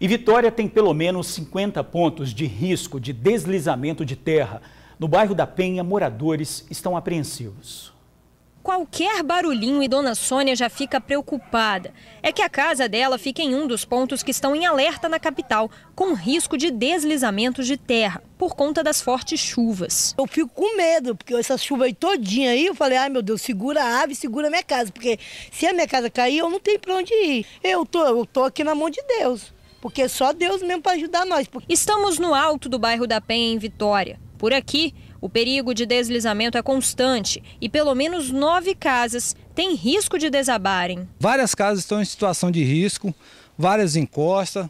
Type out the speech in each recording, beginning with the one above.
E Vitória tem pelo menos 50 pontos de risco de deslizamento de terra. No bairro da Penha, moradores estão apreensivos. Qualquer barulhinho e Dona Sônia já fica preocupada. É que a casa dela fica em um dos pontos que estão em alerta na capital, com risco de deslizamento de terra, por conta das fortes chuvas. Eu fico com medo, porque essa chuva aí todinha aí, eu falei, ai meu Deus, segura a ave, segura a minha casa, porque se a minha casa cair, eu não tenho para onde ir. Eu tô, eu tô aqui na mão de Deus porque só Deus mesmo para ajudar nós. Estamos no alto do bairro da Penha, em Vitória. Por aqui, o perigo de deslizamento é constante e pelo menos nove casas têm risco de desabarem. Várias casas estão em situação de risco, várias encostas.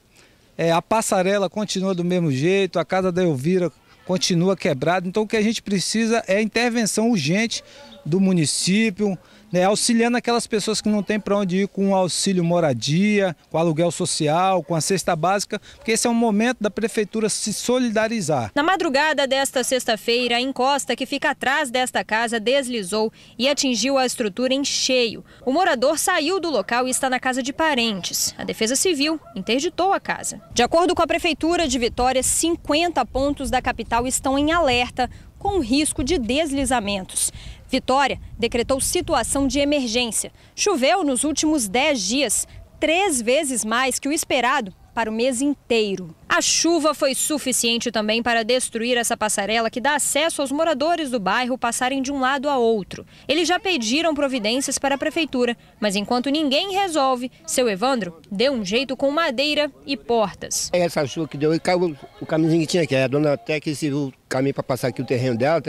É, a passarela continua do mesmo jeito, a casa da Elvira continua quebrada. Então o que a gente precisa é intervenção urgente do município, né, auxiliando aquelas pessoas que não têm para onde ir com auxílio moradia, com aluguel social, com a cesta básica, porque esse é um momento da prefeitura se solidarizar. Na madrugada desta sexta-feira, a encosta que fica atrás desta casa deslizou e atingiu a estrutura em cheio. O morador saiu do local e está na casa de parentes. A Defesa Civil interditou a casa. De acordo com a prefeitura de Vitória, 50 pontos da capital estão em alerta com risco de deslizamentos. Vitória decretou situação de emergência. Choveu nos últimos 10 dias, três vezes mais que o esperado para o mês inteiro. A chuva foi suficiente também para destruir essa passarela que dá acesso aos moradores do bairro passarem de um lado a outro. Eles já pediram providências para a prefeitura, mas enquanto ninguém resolve, seu Evandro deu um jeito com madeira e portas. Essa chuva que deu, e caiu o camisinho que tinha aqui, a dona até que se viu caminho para passar aqui o terreno dela.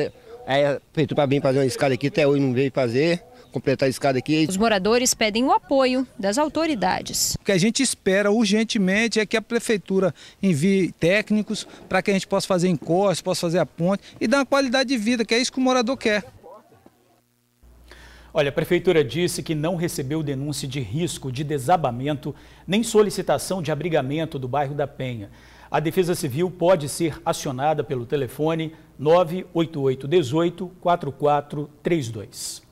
Aí é feito para vir fazer uma escada aqui, até hoje não veio fazer, completar a escada aqui. Os moradores pedem o apoio das autoridades. O que a gente espera urgentemente é que a prefeitura envie técnicos para que a gente possa fazer encostas possa fazer a ponte e dar uma qualidade de vida, que é isso que o morador quer. Olha, a prefeitura disse que não recebeu denúncia de risco de desabamento nem solicitação de abrigamento do bairro da Penha. A Defesa Civil pode ser acionada pelo telefone 988 18 4432.